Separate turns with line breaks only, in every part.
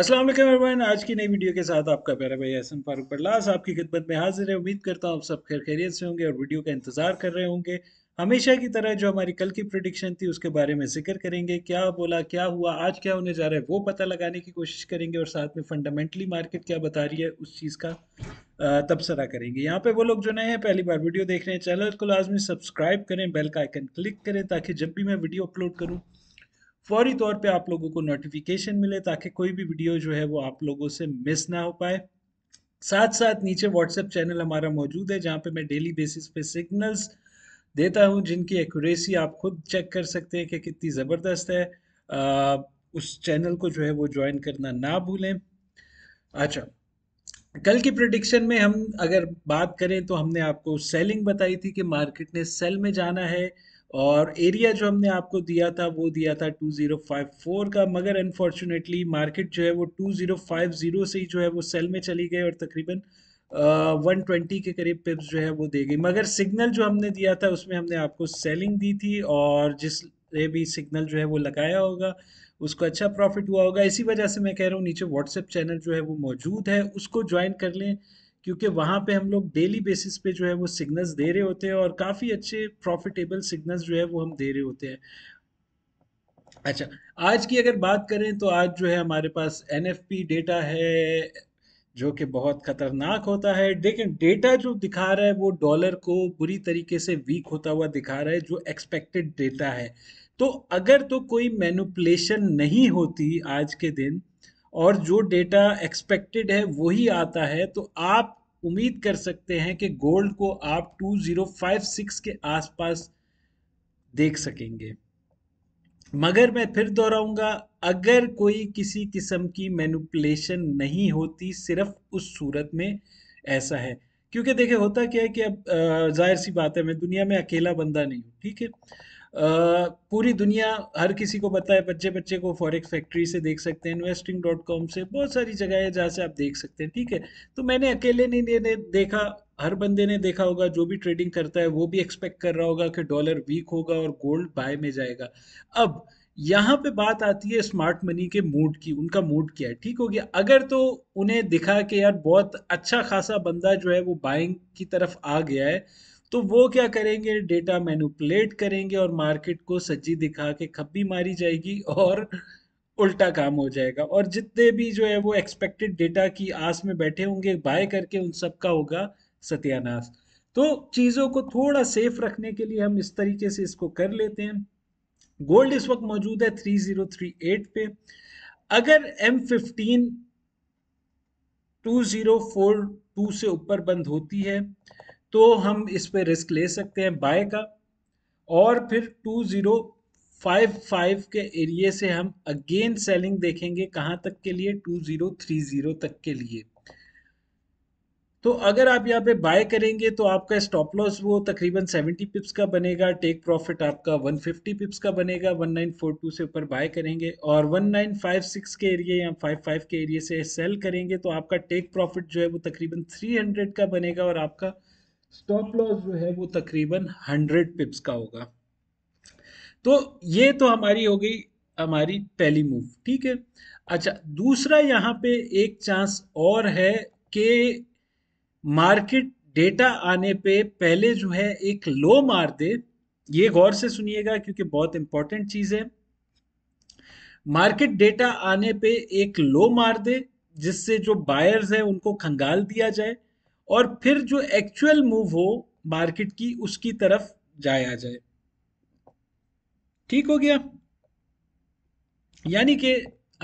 Aslam everyone आज की नई वीडियो के साथ आपका प्यारा भाई हसन फारूक बरलास आपकी खिदमत में हाजिर है उम्मीद करता हूँ आप सब खैर खैरियत से होंगे और वीडियो का इंतज़ार कर रहे होंगे हमेशा की तरह जो हमारी कल की प्रोडिक्शन थी उसके बारे में जिक्र करेंगे क्या बोला क्या हुआ आज क्या होने जा रहा है वो पता लगाने की कोशिश करेंगे और साथ में फंडामेंटली मार्केट क्या बता रही है उस चीज़ का तबसरा करेंगे यहाँ पे वो लोग जो नए हैं पहली बार वीडियो देख रहे हैं चैनल को लाजमी सब्सक्राइब करें बेल का आइकन क्लिक करें ताकि जब भी मैं वीडियो अपलोड करूँ फौरी तौर पे आप लोगों को नोटिफिकेशन मिले ताकि कोई भी वीडियो जो है वो आप लोगों से मिस ना हो पाए साथ साथ नीचे व्हाट्सएप चैनल हमारा मौजूद है जहाँ पे मैं डेली बेसिस पे सिग्नल्स देता हूँ जिनकी एक्यूरेसी आप खुद चेक कर सकते हैं कि कितनी ज़बरदस्त है आ, उस चैनल को जो है वो ज्वाइन करना ना भूलें अच्छा कल की प्रडिक्शन में हम अगर बात करें तो हमने आपको सेलिंग बताई थी कि मार्केट ने सेल में जाना है और एरिया जो हमने आपको दिया था वो दिया था 2054 का मगर अनफॉर्चुनेटली मार्केट जो है वो 2050 से ही जो है वो सेल में चली गई और तकरीबन वन ट्वेंटी के करीब पिप्स जो है वो दे गई मगर सिग्नल जो हमने दिया था उसमें हमने आपको सेलिंग दी थी और जिस भी सिग्नल जो है वो लगाया होगा उसको अच्छा प्रॉफिट हुआ होगा इसी वजह से मैं कह रहा हूँ नीचे व्हाट्सएप चैनल जो है वो मौजूद है उसको ज्वाइन कर लें क्योंकि वहां पे हम लोग डेली बेसिस पे जो है वो सिग्नल्स दे रहे होते हैं और काफ़ी अच्छे प्रॉफिटेबल सिग्नल्स जो है वो हम दे रहे होते हैं अच्छा आज की अगर बात करें तो आज जो है हमारे पास एन डेटा है जो कि बहुत खतरनाक होता है लेकिन डेटा जो दिखा रहा है वो डॉलर को बुरी तरीके से वीक होता हुआ दिखा रहा है जो एक्सपेक्टेड डेटा है तो अगर तो कोई मैनुपलेशन नहीं होती आज के दिन और जो डेटा एक्सपेक्टेड है वही आता है तो आप उम्मीद कर सकते हैं कि गोल्ड को आप 2056 के आसपास देख सकेंगे मगर मैं फिर दोहराऊंगा अगर कोई किसी किस्म की मैनुपलेशन नहीं होती सिर्फ उस सूरत में ऐसा है क्योंकि देखिए होता क्या है कि अब जाहिर सी बात है मैं दुनिया में अकेला बंदा नहीं हूँ ठीक है पूरी दुनिया हर किसी को पता है बच्चे बच्चे को फॉरेक्स फैक्ट्री से देख सकते हैं इन्वेस्टिंग डॉट कॉम से बहुत सारी जगह है जहाँ से आप देख सकते हैं ठीक है तो मैंने अकेले नहीं ने, देखा हर बंदे ने देखा होगा जो भी ट्रेडिंग करता है वो भी एक्सपेक्ट कर रहा होगा कि डॉलर वीक होगा और गोल्ड बाय में जाएगा अब यहाँ पे बात आती है स्मार्ट मनी के मूड की उनका मूड क्या है ठीक हो गया अगर तो उन्हें दिखा कि यार बहुत अच्छा खासा बंदा जो है वो बाइंग की तरफ आ गया है तो वो क्या करेंगे डेटा मैनुपलेट करेंगे और मार्केट को सज्जी दिखा के खप्पी मारी जाएगी और उल्टा काम हो जाएगा और जितने भी जो है वो एक्सपेक्टेड डेटा की आस में बैठे होंगे बाय करके उन सबका होगा सत्यानाश तो चीज़ों को थोड़ा सेफ रखने के लिए हम इस तरीके से इसको कर लेते हैं गोल्ड इस वक्त मौजूद है 3038 पे अगर M fifteen two zero four two से ऊपर बंद होती है तो हम इस पर रिस्क ले सकते हैं बाय का और फिर 2055 के एरिए से हम अगेन सेलिंग देखेंगे कहाँ तक के लिए 2030 तक के लिए तो अगर आप यहाँ पे बाय करेंगे तो आपका स्टॉप लॉस वो तकरीबन 70 पिप्स का बनेगा टेक प्रॉफिट आपका 150 पिप्स का बनेगा 1942 से ऊपर बाय करेंगे और 1956 के एरिए या 55 के एरिए से सेल करेंगे तो आपका टेक प्रॉफिट जो है वो तकरीबन 300 का बनेगा और आपका स्टॉप लॉस जो है वो तकरीबन हंड्रेड पिप्स का होगा तो ये तो हमारी हो गई हमारी पहली मूव ठीक है अच्छा दूसरा यहाँ पे एक चांस और है कि मार्केट डेटा आने पे पहले जो है एक लो मार दे ये गौर से सुनिएगा क्योंकि बहुत इंपॉर्टेंट चीज है मार्केट डेटा आने पे एक लो मार दे जिससे जो बायर्स हैं उनको खंगाल दिया जाए और फिर जो एक्चुअल मूव हो मार्केट की उसकी तरफ जाया जाए ठीक हो गया यानी कि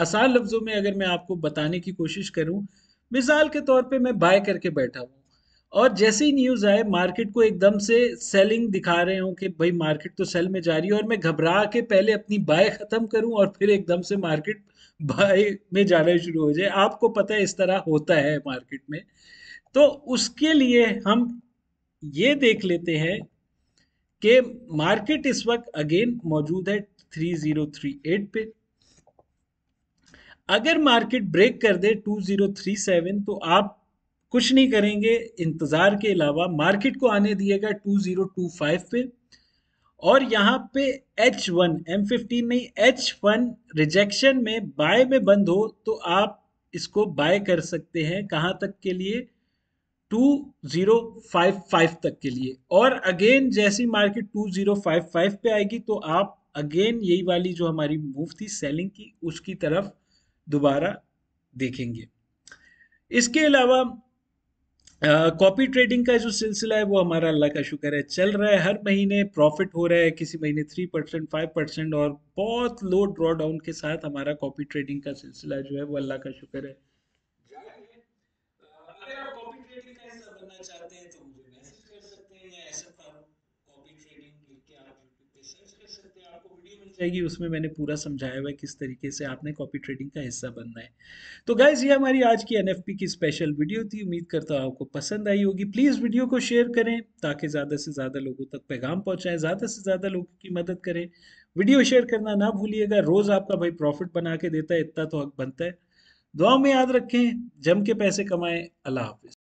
आसान लफ्जों में अगर मैं आपको बताने की कोशिश करूं मिसाल के तौर पे मैं बाय करके बैठा हूं और जैसे ही न्यूज़ आए मार्केट को एकदम से सेलिंग दिखा रहे हो कि भाई मार्केट तो सेल में जा रही है और मैं घबरा के पहले अपनी बाय ख़त्म करूं और फिर एकदम से मार्केट बाय में जाना शुरू हो जाए आपको पता है इस तरह होता है मार्केट में तो उसके लिए हम ये देख लेते हैं कि मार्केट इस वक्त अगेन मौजूद है 3038 पे अगर मार्केट ब्रेक कर दे 2037 तो आप कुछ नहीं करेंगे इंतज़ार के अलावा मार्केट को आने दिएगा 2025 पे और यहाँ पे H1 M15 नहीं H1 रिजेक्शन में बाय में बंद हो तो आप इसको बाय कर सकते हैं कहाँ तक के लिए 2055 तक के लिए और अगेन जैसी मार्केट 2055 पे आएगी तो आप अगेन यही वाली जो हमारी मूव थी सेलिंग की उसकी तरफ दोबारा देखेंगे इसके अलावा कॉपी uh, ट्रेडिंग का जो सिलसिला है वो हमारा अल्लाह का शुक्र है चल रहा है हर महीने प्रॉफिट हो रहा है किसी महीने थ्री परसेंट फाइव परसेंट और बहुत लो ड्रॉ डाउन के साथ हमारा कॉपी ट्रेडिंग का सिलसिला जो है वो अल्लाह का शुक्र है जाएगी उसमें मैंने पूरा समझाया हुआ है किस तरीके से आपने कॉपी ट्रेडिंग का हिस्सा बनना है तो गाइज ये हमारी आज की एन की स्पेशल वीडियो थी उम्मीद करता हूँ आपको पसंद आई होगी प्लीज़ वीडियो को शेयर करें ताकि ज़्यादा से ज़्यादा लोगों तक पैगाम पहुँचाएँ ज़्यादा से ज़्यादा लोगों की मदद करें वीडियो शेयर करना ना भूलिएगा रोज़ आपका भाई प्रॉफिट बना के देता है इतना तो हक बनता है दुआ में याद रखें जम के पैसे कमाएं अल्लाह हाफिज